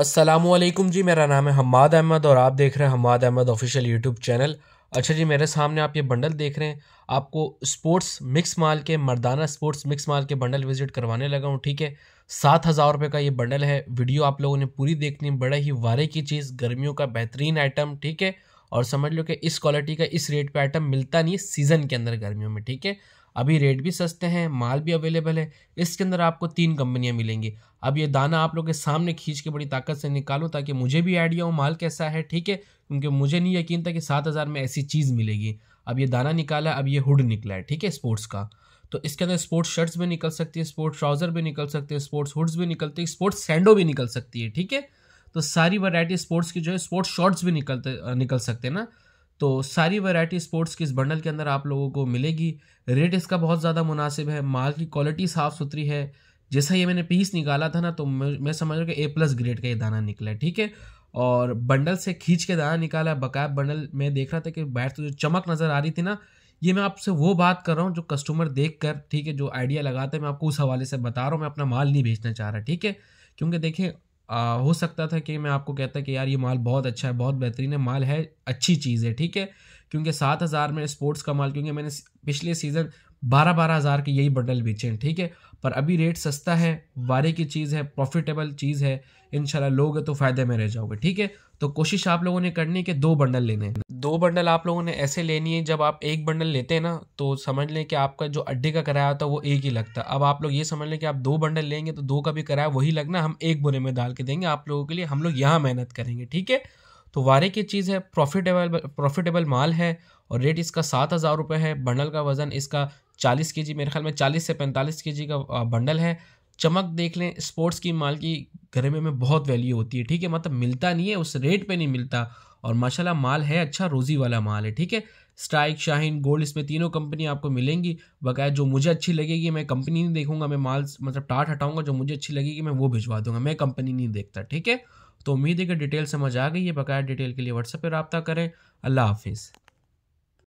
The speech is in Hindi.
असलम जी मेरा नाम है हमाद अहमद और आप देख रहे हैं Hammad Ahmed official YouTube channel अच्छा जी मेरे सामने आप ये बंडल देख रहे हैं आपको स्पोर्ट्स मिक्स माल के मर्दाना स्पोर्ट्स मिक्स माल के बंडल विजिट करवाने लगा हूँ ठीक है सात हज़ार रुपये का ये बंडल है वीडियो आप लोगों ने पूरी देखनी बड़ा ही वारे की चीज़ गर्मियों का बेहतरीन आइटम ठीक है और समझ लो कि इस क्वालिटी का इस रेट पे आइटम मिलता नहीं है सीज़न के अंदर गर्मियों में ठीक है अभी रेट भी सस्ते हैं माल भी अवेलेबल है इसके अंदर आपको तीन कंपनियां मिलेंगी अब ये दाना आप लोग के सामने खींच के बड़ी ताकत से निकालो ताकि मुझे भी आइडिया हो माल कैसा है ठीक है क्योंकि मुझे नहीं यकीन था कि सात हज़ार में ऐसी चीज़ मिलेगी अब ये दाना निकाला अब ये हुड निकला है ठीक है स्पोर्ट्स का तो इसके अंदर स्पोर्ट्स शर्ट्स भी निकल सकती है स्पोर्ट्स ट्राउज़र भी निकल सकते हैं स्पोर्ट्स हुड्स भी निकलते हैं स्पोर्ट्स सैंडो भी निकल सकती है ठीक है तो सारी वैरायटी स्पोर्ट्स की जो है स्पोर्ट्स शॉर्ट्स भी निकलते निकल सकते हैं ना तो सारी वैरायटी स्पोर्ट्स की इस बंडल के अंदर आप लोगों को मिलेगी रेट इसका बहुत ज़्यादा मुनासिब है माल की क्वालिटी साफ़ सुथरी है जैसा ये मैंने पीस निकाला था ना तो मैं समझ रहा हूँ कि ए प्लस ग्रेड का ये दाना निकला है ठीक है और बंडल से खींच के दाना निकाला है बकाया बंडल मैं देख रहा था कि बैठ तो जो चमक नज़र आ रही थी ना ये मैं आपसे वो बात कर रहा हूँ जो कस्टमर देख कर ठीक है जो आइडिया लगाते हैं मैं आपको उस हवाले से बता रहा हूँ मैं अपना माल नहीं भेजना चाह रहा ठीक है क्योंकि देखिए आ, हो सकता था कि मैं आपको कहता कि यार ये माल बहुत अच्छा है बहुत बेहतरीन है माल है अच्छी चीज़ है ठीक है क्योंकि सात हज़ार में स्पोर्ट्स का माल क्योंकि मैंने पिछले सीज़न बारह बारह हज़ार के यही बंडल बेचें ठीक है पर अभी रेट सस्ता है वारे की चीज़ है प्रॉफिटेबल चीज़ है इन लोगे तो फ़ायदे में रह जाओगे ठीक है तो कोशिश आप लोगों ने करनी है कि दो बंडल लेने हैं दो बंडल आप लोगों ने ऐसे लेनी है जब आप एक बंडल लेते हैं ना तो समझ लें कि आपका जो अड्डे का किराया होता है वो एक ही लगता है अब आप लोग ये समझ लें कि आप दो बंडल लेंगे तो दो का भी किराया वही लगना हम एक बुरे में डाल के देंगे आप लोगों के लिए हम लोग यहाँ मेहनत करेंगे ठीक है तो वारे की चीज़ है प्रॉफिटेबल प्रॉफिटेबल माल है और रेट इसका सात हज़ार रुपये है बंडल का वज़न इसका 40 के जी मेरे ख्याल में 40 से 45 के जी का बंडल है चमक देख लें स्पोर्ट्स की माल की घर में बहुत वैल्यू होती है ठीक है मतलब मिलता नहीं है उस रेट पे नहीं मिलता और माशाल्लाह माल है अच्छा रोज़ी वाला माल है ठीक है स्ट्राइक शाहीन गोल्ड इसमें तीनों कंपनी आपको मिलेंगी बकाया जो मुझे अच्छी लगेगी मैं कंपनी नहीं देखूंगा मैं माल मतलब टाट हटाऊंगा जो मुझे अच्छी लगेगी मैं वो भिजवा दूंगा मैं कंपनी नहीं देखता ठीक है तो उम्मीद है कि डिटेल समझ आ गई है बकाया डिटेल के लिए व्हाट्सएप पर रबता करें अल्लाह हाफिज़